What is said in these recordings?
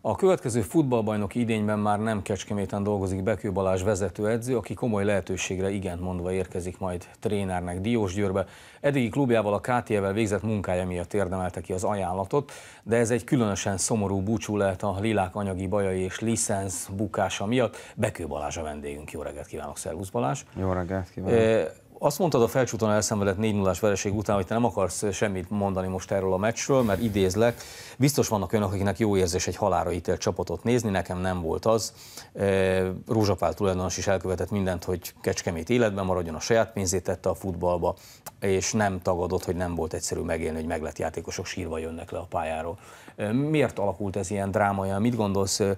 A következő futballbajnoki idényben már nem Kecskeméten dolgozik Bekő Balázs vezetőedző, aki komoly lehetőségre igent mondva érkezik majd trénernek Diós Győrbe. Eddigi klubjával a KTE-vel végzett munkája miatt érdemelte ki az ajánlatot, de ez egy különösen szomorú búcsú lehet a lilák anyagi bajai és licensz bukása miatt. Bekő Balázs a vendégünk. Jó reggelt kívánok, szervusz Balázs! Jó reggelt kívánok! Azt mondtad a felcsúton elszenvedett 4 0 vereség után, hogy te nem akarsz semmit mondani most erről a meccsről, mert idézlek, biztos vannak olyanok, akiknek jó érzés egy halára ítélt csapatot nézni, nekem nem volt az. E, Rózsapál tulajdonos is elkövetett mindent, hogy Kecskemét életben maradjon, a saját pénzét tette a futballba, és nem tagadott, hogy nem volt egyszerű megélni, hogy meglett játékosok sírva jönnek le a pályáról. E, miért alakult ez ilyen drámaja? Mit gondolsz, e,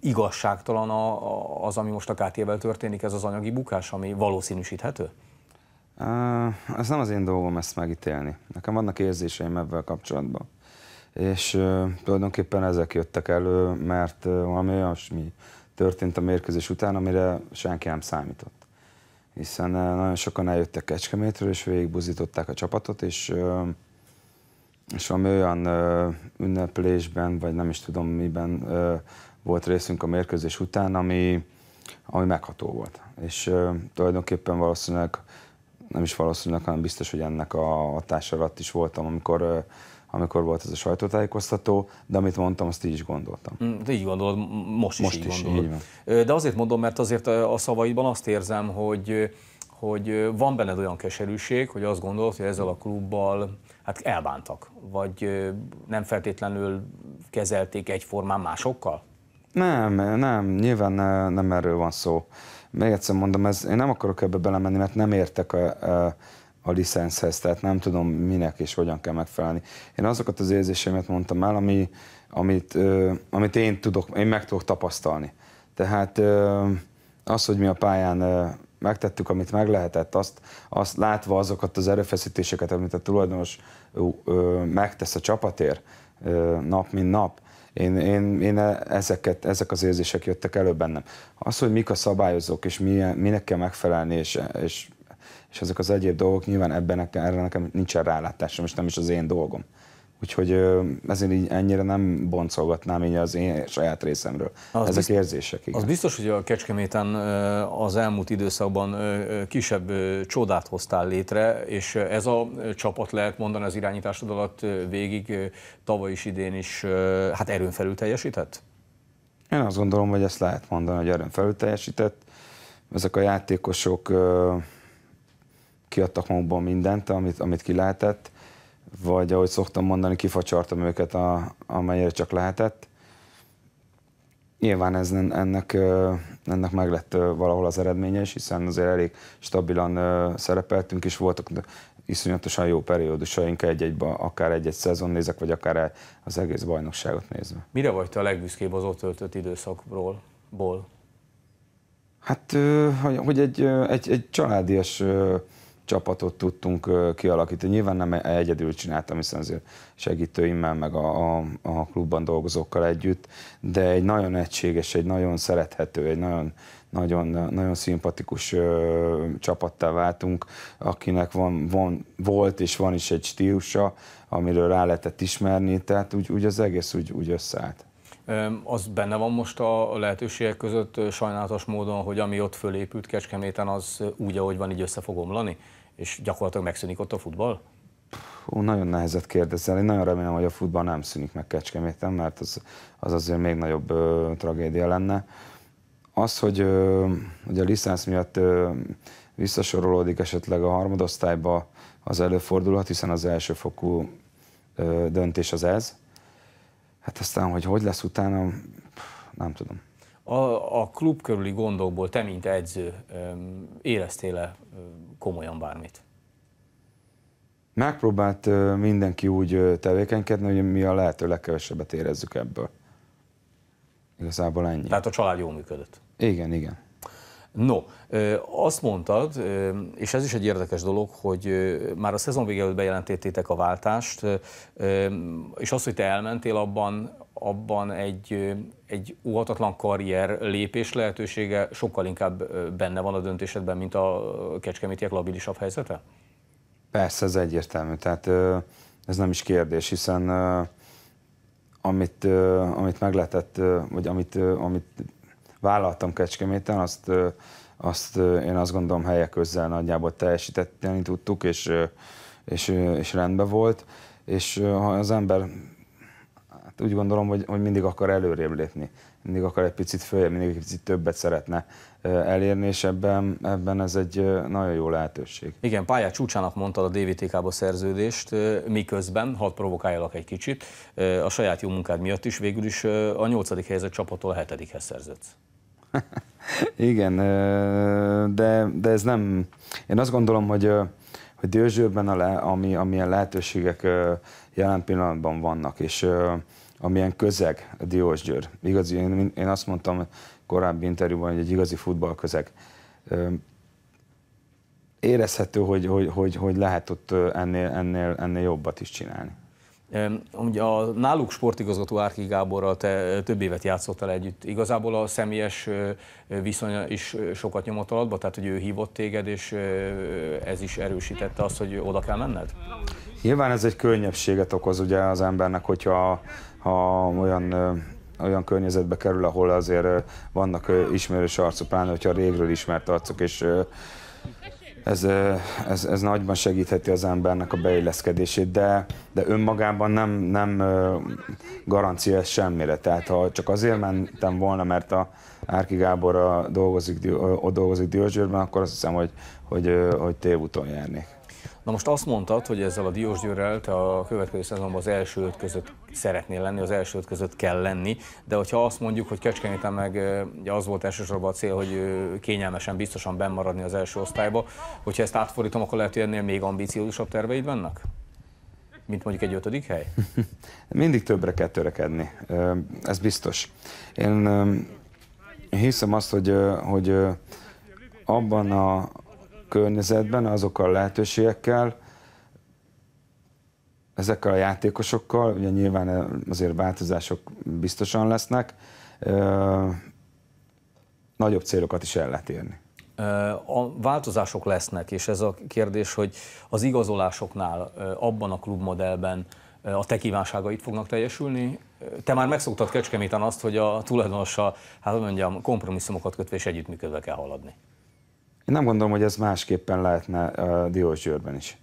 igazságtalan az, ami most a KT-vel történik, ez az anyagi bukás, ami valószínűsíthető? Uh, ez nem az én dolgom ezt megítélni. Nekem vannak érzéseim ebben kapcsolatban. És uh, tulajdonképpen ezek jöttek elő, mert uh, valami olyasmi történt a mérkőzés után, amire senki nem számított. Hiszen uh, nagyon sokan eljöttek Kecskemétről, és végigbuzították a csapatot, és, uh, és valami olyan uh, ünneplésben, vagy nem is tudom miben uh, volt részünk a mérkőzés után, ami, ami megható volt. És uh, tulajdonképpen valószínűleg nem is valószínűleg, hanem biztos, hogy ennek a hatása alatt is voltam, amikor amikor volt ez a sajtótájékoztató, de amit mondtam, azt így is gondoltam. Mm, de így gondolod, most is most így is, gondolod. Így De azért mondom, mert azért a szavaidban azt érzem, hogy, hogy van benned olyan keserűség, hogy azt gondolod, hogy ezzel a klubbal hát elbántak, vagy nem feltétlenül kezelték egyformán másokkal? Nem, nem, nyilván nem erről van szó még egyszer mondom, ez, én nem akarok ebbe belemenni, mert nem értek a, a, a licenszhez, tehát nem tudom minek és hogyan kell megfelelni. Én azokat az érzéseimet mondtam el, ami, amit, ö, amit én tudok, én meg tudok tapasztalni. Tehát ö, az, hogy mi a pályán ö, megtettük, amit meg lehetett, azt, azt látva azokat az erőfeszítéseket, amit a tulajdonos ö, ö, megtesz a csapatért ö, nap, mint nap, én, én, én e, ezeket, ezek az érzések jöttek elő bennem. Az, hogy mik a szabályozók, és milyen, minek kell megfelelni, és, és, és ezek az egyéb dolgok, nyilván ebben nekem, erre nekem nincsen rálátásom, és nem is az én dolgom. Úgyhogy ezért így ennyire nem boncolgatnám így az én saját részemről az ezek biztos, érzések. Igen. Az biztos, hogy a Kecskeméten az elmúlt időszakban kisebb csodát hoztál létre, és ez a csapat lehet mondani az irányításod alatt végig tavaly is, idén is, hát erőn felül teljesített? Én azt gondolom, hogy ezt lehet mondani, hogy erőn felül teljesített. Ezek a játékosok kiadtak magukból mindent, amit, amit ki lehetett vagy ahogy szoktam mondani, kifacsartam őket, a, amelyre csak lehetett. Nyilván ez, ennek, ennek meg lett valahol az eredménye is, hiszen azért elég stabilan szerepeltünk, és voltak iszonyatosan jó periódusaink egy-egy, akár egy-egy szezon nézek, vagy akár e- az egész bajnokságot nézve. Mire vagy te a legbüszkébb az ott töltött időszakból? Ból? Hát, hogy egy, egy, egy családias csapatot tudtunk kialakítani. Nyilván nem e- egyedül csináltam, hiszen azért segítőimmel, meg a, a, a klubban dolgozókkal együtt, de egy nagyon egységes, egy nagyon szerethető, egy nagyon, nagyon, nagyon szimpatikus ö, csapattá váltunk, akinek van, van, volt és van is egy stílusa, amiről rá lehetett ismerni, tehát úgy, úgy az egész úgy, úgy összeállt. Az benne van most a lehetőségek között sajnálatos módon, hogy ami ott fölépült Kecskeméten, az úgy, ahogy van, így össze fog omlani? és gyakorlatilag megszűnik ott a futball? Ó, nagyon nehezet kérdezel. Én nagyon remélem, hogy a futball nem szűnik meg Kecskeméten, mert az, az azért még nagyobb ö, tragédia lenne. Az, hogy, ö, hogy a licensz miatt ö, visszasorolódik esetleg a harmadosztályba, az előfordulhat, hiszen az elsőfokú ö, döntés az ez. Hát aztán, hogy hogy lesz utána, nem tudom a, a klub körüli gondokból te, mint edző, éreztél-e komolyan bármit? Megpróbált mindenki úgy tevékenykedni, hogy mi a lehető legkevesebbet érezzük ebből. Igazából ennyi. Tehát a család jól működött? Igen, igen. No, azt mondtad, és ez is egy érdekes dolog, hogy már a szezon végelőtt előtt bejelentettétek a váltást, és az, hogy te elmentél, abban, abban egy, egy óhatatlan karrier lépés lehetősége sokkal inkább benne van a döntésedben, mint a kecskemétiek labilisabb helyzete? Persze, ez egyértelmű. Tehát ez nem is kérdés, hiszen amit, amit megletett, vagy amit, amit vállaltam Kecskeméten, azt, azt én azt gondolom helyek közel nagyjából teljesíteni tudtuk, és, és, és rendben volt. És ha az ember hát úgy gondolom, hogy, hogy mindig akar előrébb lépni, mindig akar egy picit följebb, mindig egy picit többet szeretne elérni, és ebben, ebben ez egy nagyon jó lehetőség. Igen, pályá csúcsának mondtad a DVTK-ba szerződést, miközben, ha provokáljalak egy kicsit, a saját jó munkád miatt is végül is a nyolcadik helyzet csapattól a hetedikhez szerződsz. Igen, de, de ez nem... Én azt gondolom, hogy, hogy Dőzsőben, a le, ami, amilyen lehetőségek jelen pillanatban vannak, és amilyen közeg a Diósgyőr. Igazi, én, én azt mondtam korábbi interjúban, hogy egy igazi futballközeg. Érezhető, hogy, hogy, hogy, hogy lehet ott ennél, ennél, ennél jobbat is csinálni. Ugye a náluk sportigazgató Árki Gáborral te több évet játszottál együtt. Igazából a személyes viszony is sokat nyomott alatba, tehát hogy ő hívott téged, és ez is erősítette azt, hogy oda kell menned? Nyilván ez egy könnyebbséget okoz ugye az embernek, hogyha ha olyan olyan környezetbe kerül, ahol azért vannak ismerős arcok, pláne hogyha régről ismert arcok, és ez, ez, ez nagyban segítheti az embernek a beilleszkedését, de, de önmagában nem, nem garancia ez semmire. Tehát ha csak azért mentem volna, mert a Árki Gábor a dolgozik, ott dolgozik Diózsőrben, akkor azt hiszem, hogy, hogy, hogy tévúton járnék. Na most azt mondtad, hogy ezzel a Győrrel te a következő szezonban az első öt között szeretnél lenni, az első öt között kell lenni, de hogyha azt mondjuk, hogy Kecskeméten meg ugye az volt elsősorban a cél, hogy kényelmesen, biztosan bennmaradni az első osztályba, hogyha ezt átfordítom, akkor lehet, hogy ennél még ambíciózusabb terveid vannak? mint mondjuk egy ötödik hely? Mindig többre kell törekedni, ez biztos. Én hiszem azt, hogy, hogy abban a, környezetben, azokkal a lehetőségekkel, ezekkel a játékosokkal, ugye nyilván eh, azért változások biztosan lesznek, nagyobb célokat is el lehet érni. A változások lesznek, és ez a kérdés, hogy az igazolásoknál abban a klubmodellben a te kívánságait fognak teljesülni. Te már megszoktad Kecskeméten azt, hogy a tulajdonossal, hát mondjam, kompromisszumokat kötve és együttműködve kell haladni. Én nem gondolom, hogy ez másképpen lehetne a Diósgyőrben is.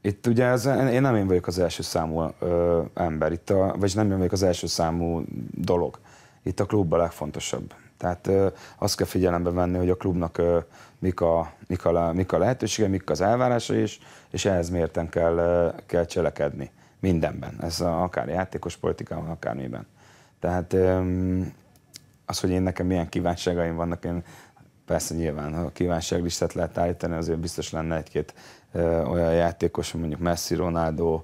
Itt ugye ez, én nem én vagyok az első számú ö, ember, itt a, vagy nem én vagyok az első számú dolog. Itt a klub a legfontosabb. Tehát ö, azt kell figyelembe venni, hogy a klubnak ö, mik, a, mik, a, mik a lehetősége, mik az elvárása is, és ehhez mérten kell, ö, kell cselekedni mindenben. Ez a, akár játékos politikában, akár miben. Tehát ö, az, hogy én nekem milyen kívánságaim vannak, én Persze nyilván, ha kívánságlistát lehet állítani, azért biztos lenne egy-két olyan játékos, mondjuk Messi, Ronaldo,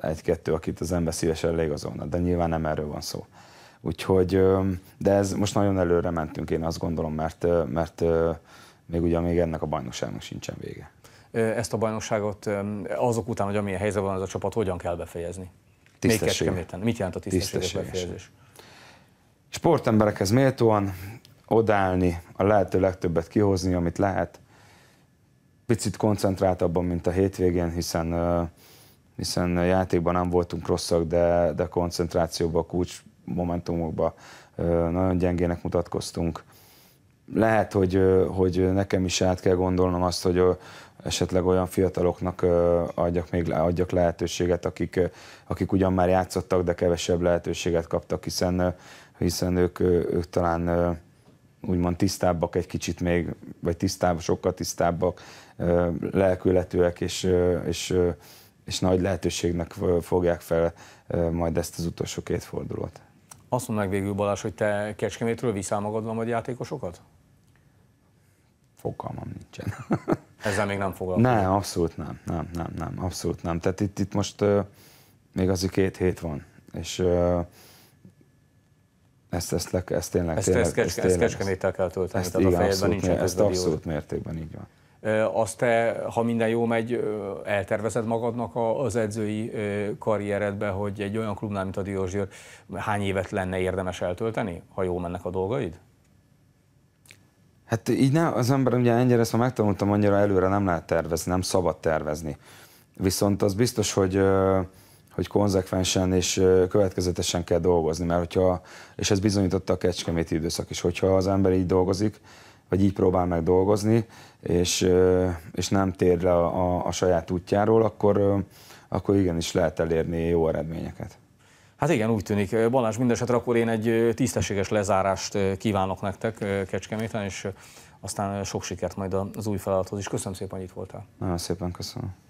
egy-kettő, akit az ember szívesen leigazolna, de nyilván nem erről van szó. Úgyhogy, de ez most nagyon előre mentünk, én azt gondolom, mert, mert még ugye még ennek a bajnokságnak sincsen vége. Ezt a bajnokságot azok után, hogy amilyen helyzet van ez a csapat, hogyan kell befejezni? Még Mit jelent a tisztességes, tisztességes. befejezés? Sportemberekhez méltóan, odállni, a lehető legtöbbet kihozni, amit lehet. Picit koncentráltabban, mint a hétvégén, hiszen, hiszen játékban nem voltunk rosszak, de, de koncentrációban, kulcs momentumokban nagyon gyengének mutatkoztunk. Lehet, hogy, hogy nekem is át kell gondolnom azt, hogy esetleg olyan fiataloknak adjak, még, adjak lehetőséget, akik, akik ugyan már játszottak, de kevesebb lehetőséget kaptak, hiszen, hiszen ők, ők talán úgymond tisztábbak egy kicsit még, vagy tisztább, sokkal tisztábbak, lelkületűek, és, és, és nagy lehetőségnek fogják fel majd ezt az utolsó két fordulót. Azt mondd meg végül Balázs, hogy te Kecskemétről viszel magadban vagy játékosokat? Fogalmam nincsen. Ezzel még nem foglalkozom. Nem, abszolút nem, nem, nem, nem, abszolút nem. Tehát itt, itt most uh, még azért két hét van, és uh, ezt, ezt, le, ezt tényleg, ezt, tényleg, ezt, kecske, ezt, tényleg, ezt kecskeméttel kell tölteni, ezt, igen, a fejedben abszolút, nincsen Ezt abszolút mértékben így van. Azt te, ha minden jó megy, eltervezed magadnak az edzői karrieredbe, hogy egy olyan klubnál, mint a Diózsír, hány évet lenne érdemes eltölteni, ha jól mennek a dolgaid? Hát így nem, az ember ugye ennyire ezt ha megtanultam, annyira előre nem lehet tervezni, nem szabad tervezni. Viszont az biztos, hogy hogy konzekvensen és következetesen kell dolgozni, mert hogyha, és ez bizonyította a kecskeméti időszak is, hogyha az ember így dolgozik, vagy így próbál meg dolgozni, és, és nem tér le a, a, a saját útjáról, akkor, akkor igenis lehet elérni jó eredményeket. Hát igen, úgy tűnik. Balázs, mindesetre akkor én egy tisztességes lezárást kívánok nektek Kecskeméten, és aztán sok sikert majd az új feladathoz is. Köszönöm szépen, hogy itt voltál. Nagyon szépen köszönöm.